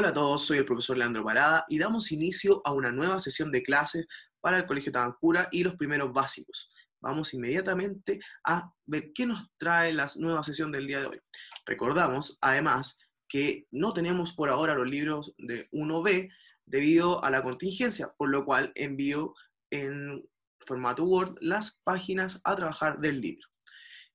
Hola a todos, soy el profesor Leandro Parada y damos inicio a una nueva sesión de clases para el Colegio Tabancura y los primeros básicos. Vamos inmediatamente a ver qué nos trae la nueva sesión del día de hoy. Recordamos, además, que no tenemos por ahora los libros de 1B debido a la contingencia, por lo cual envío en formato Word las páginas a trabajar del libro.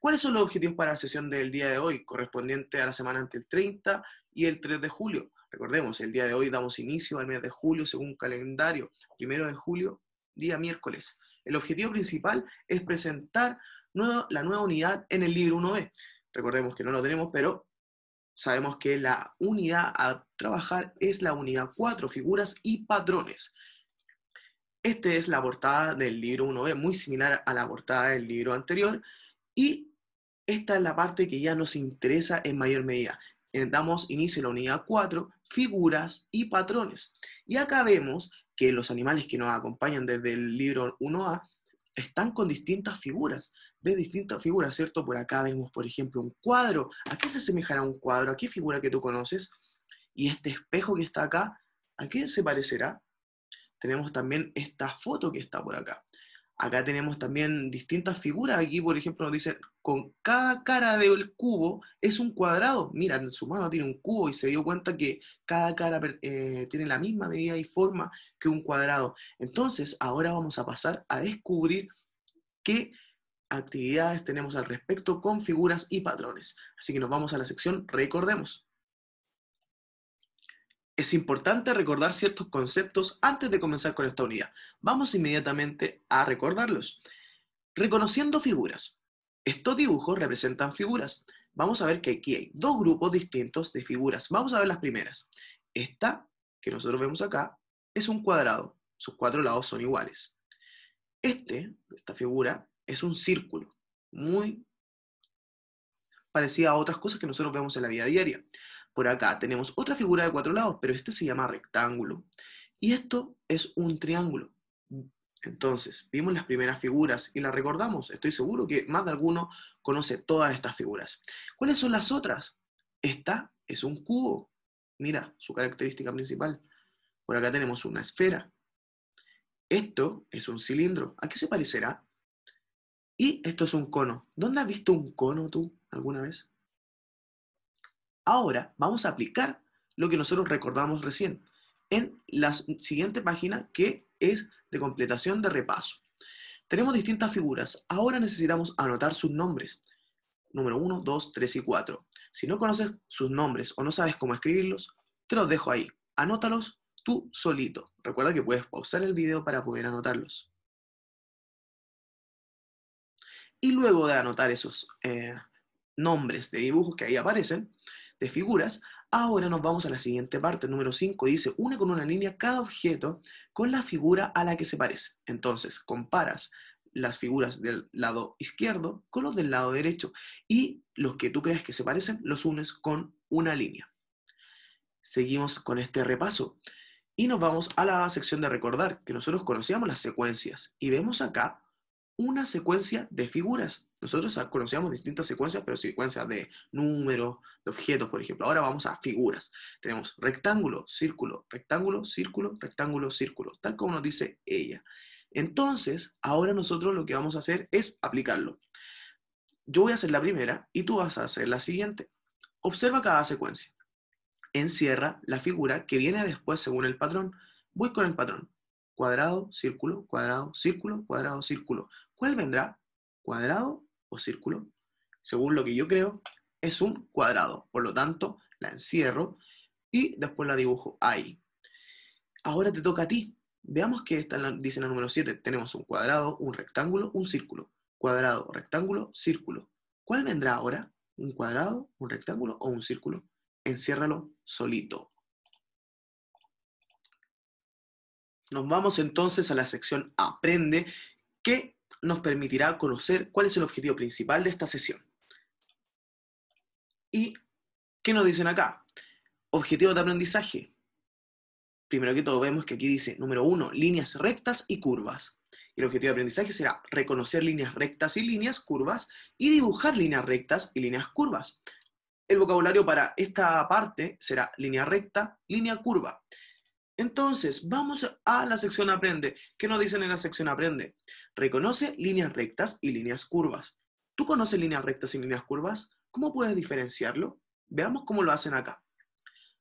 ¿Cuáles son los objetivos para la sesión del día de hoy, correspondiente a la semana entre el 30 y el 3 de julio? Recordemos, el día de hoy damos inicio al mes de julio según calendario, primero de julio, día miércoles. El objetivo principal es presentar la nueva unidad en el libro 1B. Recordemos que no lo tenemos, pero sabemos que la unidad a trabajar es la unidad 4, figuras y patrones. Esta es la portada del libro 1B, muy similar a la portada del libro anterior, y esta es la parte que ya nos interesa en mayor medida. Eh, damos inicio a la unidad 4, figuras y patrones. Y acá vemos que los animales que nos acompañan desde el libro 1A están con distintas figuras, ves distintas figuras, ¿cierto? Por acá vemos, por ejemplo, un cuadro. ¿A qué se asemejará un cuadro? ¿A qué figura que tú conoces? Y este espejo que está acá, ¿a qué se parecerá? Tenemos también esta foto que está por acá. Acá tenemos también distintas figuras. Aquí, por ejemplo, nos dicen, con cada cara del cubo es un cuadrado. Mira, su mano tiene un cubo y se dio cuenta que cada cara eh, tiene la misma medida y forma que un cuadrado. Entonces, ahora vamos a pasar a descubrir qué actividades tenemos al respecto con figuras y patrones. Así que nos vamos a la sección Recordemos es importante recordar ciertos conceptos antes de comenzar con esta unidad. Vamos inmediatamente a recordarlos. Reconociendo figuras. Estos dibujos representan figuras. Vamos a ver que aquí hay dos grupos distintos de figuras. Vamos a ver las primeras. Esta, que nosotros vemos acá, es un cuadrado. Sus cuatro lados son iguales. Este, esta figura, es un círculo. Muy parecida a otras cosas que nosotros vemos en la vida diaria. Por acá tenemos otra figura de cuatro lados, pero este se llama rectángulo. Y esto es un triángulo. Entonces, vimos las primeras figuras y las recordamos. Estoy seguro que más de alguno conoce todas estas figuras. ¿Cuáles son las otras? Esta es un cubo. Mira, su característica principal. Por acá tenemos una esfera. Esto es un cilindro. ¿A qué se parecerá? Y esto es un cono. ¿Dónde has visto un cono tú alguna vez? Ahora vamos a aplicar lo que nosotros recordamos recién en la siguiente página que es de completación de repaso. Tenemos distintas figuras. Ahora necesitamos anotar sus nombres. Número 1, 2, 3 y 4. Si no conoces sus nombres o no sabes cómo escribirlos, te los dejo ahí. Anótalos tú solito. Recuerda que puedes pausar el video para poder anotarlos. Y luego de anotar esos eh, nombres de dibujos que ahí aparecen, de figuras. Ahora nos vamos a la siguiente parte, número 5, dice, une con una línea cada objeto con la figura a la que se parece. Entonces, comparas las figuras del lado izquierdo con los del lado derecho y los que tú creas que se parecen los unes con una línea. Seguimos con este repaso y nos vamos a la sección de recordar que nosotros conocíamos las secuencias y vemos acá una secuencia de figuras nosotros conocíamos distintas secuencias, pero secuencias de números, de objetos, por ejemplo. Ahora vamos a figuras. Tenemos rectángulo, círculo, rectángulo, círculo, rectángulo, círculo, tal como nos dice ella. Entonces, ahora nosotros lo que vamos a hacer es aplicarlo. Yo voy a hacer la primera y tú vas a hacer la siguiente. Observa cada secuencia. Encierra la figura que viene después según el patrón. Voy con el patrón. Cuadrado, círculo, cuadrado, círculo, cuadrado, círculo. ¿Cuál vendrá? Cuadrado, o círculo, según lo que yo creo, es un cuadrado. Por lo tanto, la encierro y después la dibujo ahí. Ahora te toca a ti. Veamos que está dice la número 7. Tenemos un cuadrado, un rectángulo, un círculo. Cuadrado, rectángulo, círculo. ¿Cuál vendrá ahora? ¿Un cuadrado, un rectángulo o un círculo? Enciérralo solito. Nos vamos entonces a la sección Aprende, que nos permitirá conocer cuál es el objetivo principal de esta sesión. ¿Y qué nos dicen acá? Objetivo de aprendizaje. Primero que todo vemos que aquí dice, número uno, líneas rectas y curvas. Y el objetivo de aprendizaje será reconocer líneas rectas y líneas curvas y dibujar líneas rectas y líneas curvas. El vocabulario para esta parte será línea recta, línea curva. Entonces, vamos a la sección aprende. ¿Qué nos dicen en la sección aprende? Reconoce líneas rectas y líneas curvas. ¿Tú conoces líneas rectas y líneas curvas? ¿Cómo puedes diferenciarlo? Veamos cómo lo hacen acá.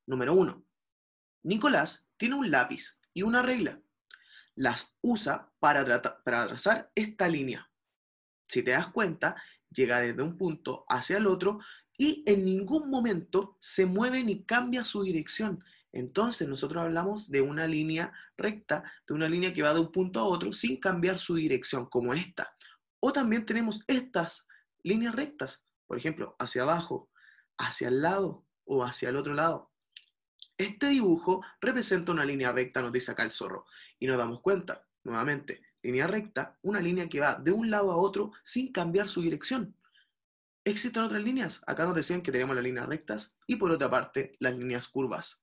Número 1. Nicolás tiene un lápiz y una regla. Las usa para, para trazar esta línea. Si te das cuenta, llega desde un punto hacia el otro y en ningún momento se mueve ni cambia su dirección. Entonces nosotros hablamos de una línea recta, de una línea que va de un punto a otro sin cambiar su dirección, como esta. O también tenemos estas líneas rectas, por ejemplo, hacia abajo, hacia el lado o hacia el otro lado. Este dibujo representa una línea recta, nos dice acá el zorro. Y nos damos cuenta, nuevamente, línea recta, una línea que va de un lado a otro sin cambiar su dirección. Existen otras líneas, acá nos decían que tenemos las líneas rectas y por otra parte las líneas curvas.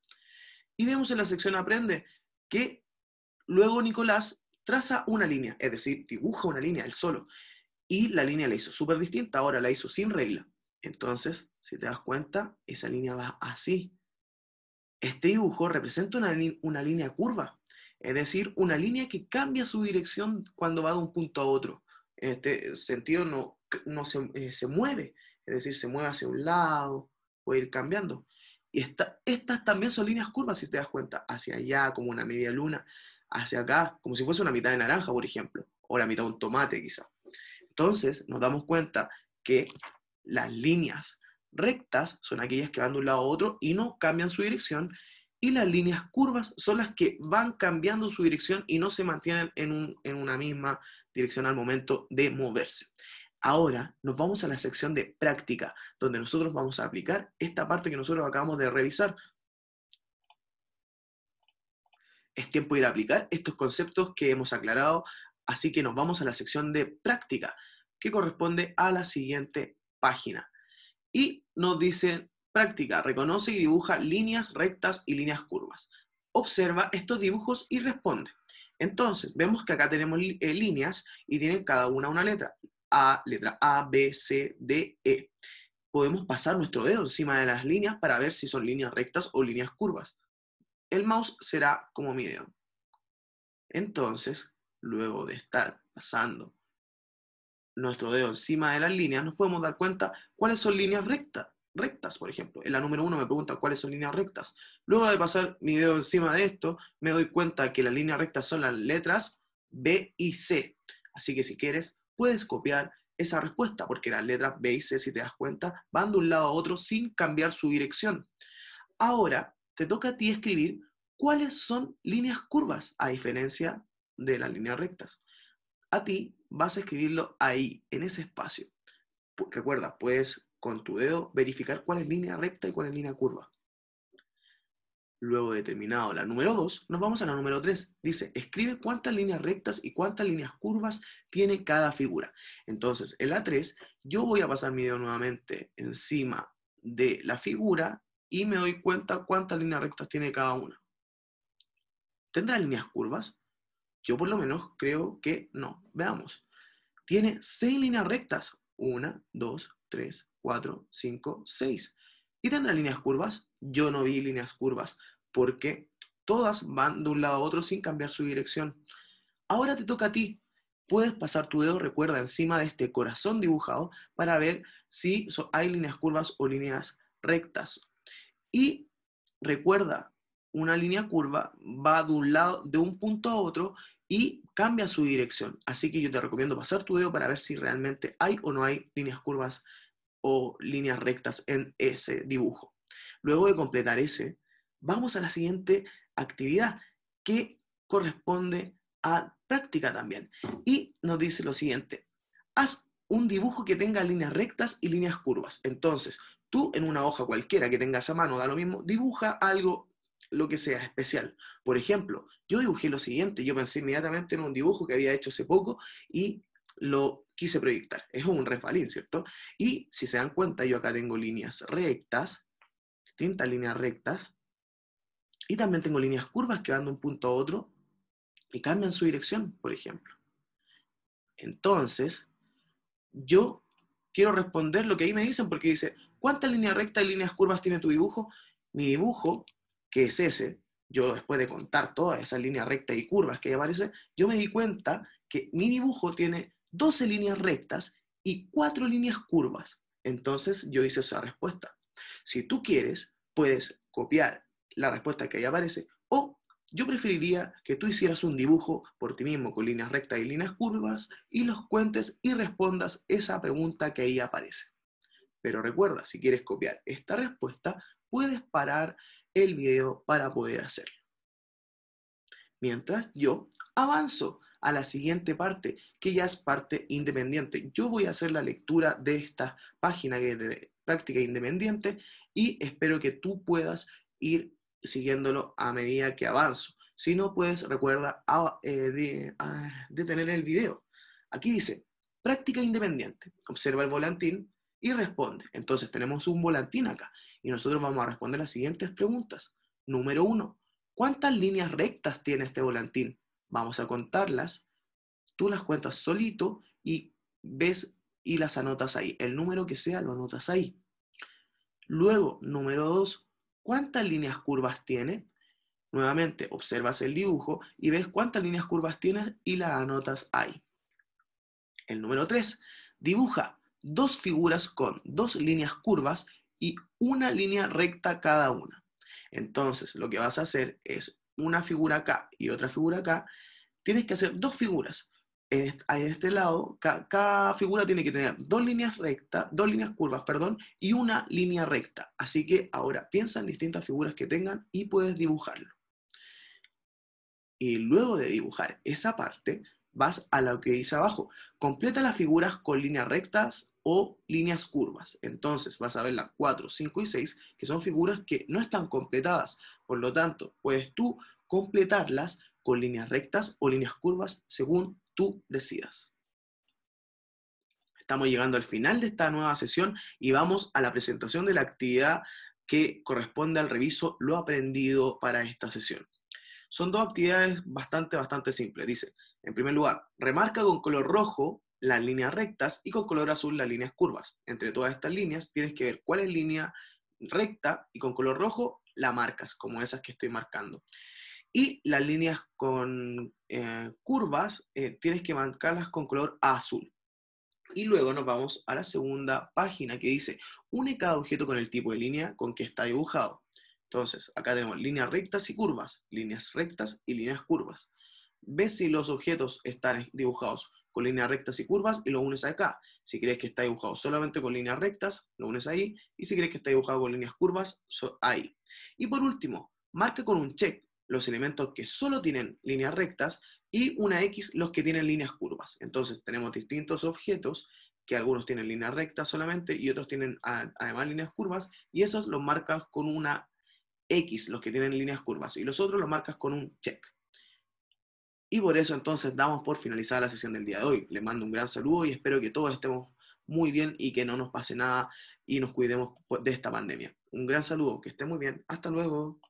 Y vemos en la sección Aprende que luego Nicolás traza una línea, es decir, dibuja una línea él solo. Y la línea la hizo súper distinta, ahora la hizo sin regla. Entonces, si te das cuenta, esa línea va así. Este dibujo representa una, línea curva, es decir, una línea que cambia su dirección cuando va de un punto a otro. este sentido, no, se, eh, se mueve, es decir, se mueve hacia un lado, puede ir cambiando. Y estas también son líneas curvas, si te das cuenta, hacia allá, como una media luna, hacia acá, como si fuese una mitad de naranja, por ejemplo, o la mitad de un tomate quizá. Entonces nos damos cuenta que las líneas rectas son aquellas que van de un lado a otro y no cambian su dirección, y las líneas curvas son las que van cambiando su dirección y no se mantienen en una misma dirección al momento de moverse. Ahora nos vamos a la sección de práctica, donde nosotros vamos a aplicar esta parte que nosotros acabamos de revisar. Es tiempo de ir a aplicar estos conceptos que hemos aclarado, así que nos vamos a la sección de práctica, que corresponde a la siguiente página. Y nos dice, práctica, reconoce y dibuja líneas rectas y líneas curvas. Observa estos dibujos y responde. Entonces, vemos que acá tenemos eh, líneas y tienen cada una una letra. A, letra A, B, C, D, E. Podemos pasar nuestro dedo encima de las líneas para ver si son líneas rectas o líneas curvas. El mouse será como mi dedo. Entonces, luego de estar pasando nuestro dedo encima de las líneas, nos podemos dar cuenta cuáles son líneas rectas. Rectas, por ejemplo. En la número uno me pregunta cuáles son líneas rectas. Luego de pasar mi dedo encima de esto, me doy cuenta que las líneas rectas son las letras B y C. Así que si quieres, puedes copiar esa respuesta, porque las letras B y C, si te das cuenta, van de un lado a otro sin cambiar su dirección. Ahora, te toca a ti escribir cuáles son líneas curvas, a diferencia de las líneas rectas. A ti vas a escribirlo ahí, en ese espacio. Recuerda, puedes con tu dedo verificar cuál es línea recta y cuál es línea curva. Luego de terminado la número 2, nos vamos a la número 3. Dice, escribe cuántas líneas rectas y cuántas líneas curvas tiene cada figura. Entonces, en la 3, yo voy a pasar mi dedo nuevamente encima de la figura y me doy cuenta cuántas líneas rectas tiene cada una. ¿Tendrá líneas curvas? Yo por lo menos creo que no. Veamos. Tiene 6 líneas rectas. 1, 2, 3, 4, 5, 6. ¿Y tendrá líneas curvas? yo no vi líneas curvas, porque todas van de un lado a otro sin cambiar su dirección. Ahora te toca a ti. Puedes pasar tu dedo, recuerda, encima de este corazón dibujado para ver si hay líneas curvas o líneas rectas. Y recuerda, una línea curva va de un lado, de un punto a otro y cambia su dirección. Así que yo te recomiendo pasar tu dedo para ver si realmente hay o no hay líneas curvas o líneas rectas en ese dibujo. Luego de completar ese, vamos a la siguiente actividad que corresponde a práctica también. Y nos dice lo siguiente, haz un dibujo que tenga líneas rectas y líneas curvas. Entonces, tú en una hoja cualquiera que tengas a mano, da lo mismo, dibuja algo, lo que sea especial. Por ejemplo, yo dibujé lo siguiente, yo pensé inmediatamente en un dibujo que había hecho hace poco y lo quise proyectar. Es un refalín, ¿cierto? Y si se dan cuenta, yo acá tengo líneas rectas distintas líneas rectas. Y también tengo líneas curvas que van de un punto a otro y cambian su dirección, por ejemplo. Entonces, yo quiero responder lo que ahí me dicen porque dice, ¿cuántas líneas rectas y líneas curvas tiene tu dibujo? Mi dibujo, que es ese, yo después de contar todas esas líneas rectas y curvas que aparecen, yo me di cuenta que mi dibujo tiene 12 líneas rectas y 4 líneas curvas. Entonces yo hice esa respuesta. Si tú quieres, puedes copiar la respuesta que ahí aparece o yo preferiría que tú hicieras un dibujo por ti mismo con líneas rectas y líneas curvas y los cuentes y respondas esa pregunta que ahí aparece. Pero recuerda, si quieres copiar esta respuesta, puedes parar el video para poder hacerlo. Mientras yo avanzo a la siguiente parte, que ya es parte independiente. Yo voy a hacer la lectura de esta página de práctica independiente y espero que tú puedas ir siguiéndolo a medida que avanzo. Si no, puedes recuerda ah, eh, ah, detener el video. Aquí dice, práctica independiente. Observa el volantín y responde. Entonces tenemos un volantín acá y nosotros vamos a responder las siguientes preguntas. Número uno, ¿cuántas líneas rectas tiene este volantín? vamos a contarlas, tú las cuentas solito y ves y las anotas ahí. El número que sea lo anotas ahí. Luego, número dos, ¿cuántas líneas curvas tiene? Nuevamente, observas el dibujo y ves cuántas líneas curvas tienes y las anotas ahí. El número 3, dibuja dos figuras con dos líneas curvas y una línea recta cada una. Entonces, lo que vas a hacer es una figura acá y otra figura acá, tienes que hacer dos figuras. En este lado, cada figura tiene que tener dos líneas rectas, dos líneas curvas, perdón, y una línea recta. Así que ahora piensa en distintas figuras que tengan y puedes dibujarlo. Y luego de dibujar esa parte, vas a lo que dice abajo. Completa las figuras con líneas rectas o líneas curvas. Entonces vas a ver las 4, 5 y 6, que son figuras que no están completadas. Por lo tanto, puedes tú completarlas con líneas rectas o líneas curvas según tú decidas. Estamos llegando al final de esta nueva sesión y vamos a la presentación de la actividad que corresponde al reviso lo aprendido para esta sesión. Son dos actividades bastante, bastante simples. Dice, en primer lugar, remarca con color rojo las líneas rectas y con color azul las líneas curvas. Entre todas estas líneas tienes que ver cuál es línea recta y con color rojo las marcas, como esas que estoy marcando. Y las líneas con eh, curvas eh, tienes que marcarlas con color azul. Y luego nos vamos a la segunda página que dice, une cada objeto con el tipo de línea con que está dibujado. Entonces, acá tenemos líneas rectas y curvas, líneas rectas y líneas curvas. Ve si los objetos están dibujados con líneas rectas y curvas y lo unes acá. Si crees que está dibujado solamente con líneas rectas, lo unes ahí. Y si crees que está dibujado con líneas curvas, ahí. Y por último, marca con un check los elementos que solo tienen líneas rectas y una X los que tienen líneas curvas. Entonces tenemos distintos objetos que algunos tienen líneas rectas solamente y otros tienen además líneas curvas y esos los marcas con una X, los que tienen líneas curvas, y los otros los marcas con un check. Y por eso entonces damos por finalizada la sesión del día de hoy. Les mando un gran saludo y espero que todos estemos muy bien y que no nos pase nada y nos cuidemos de esta pandemia. Un gran saludo, que esté muy bien. Hasta luego.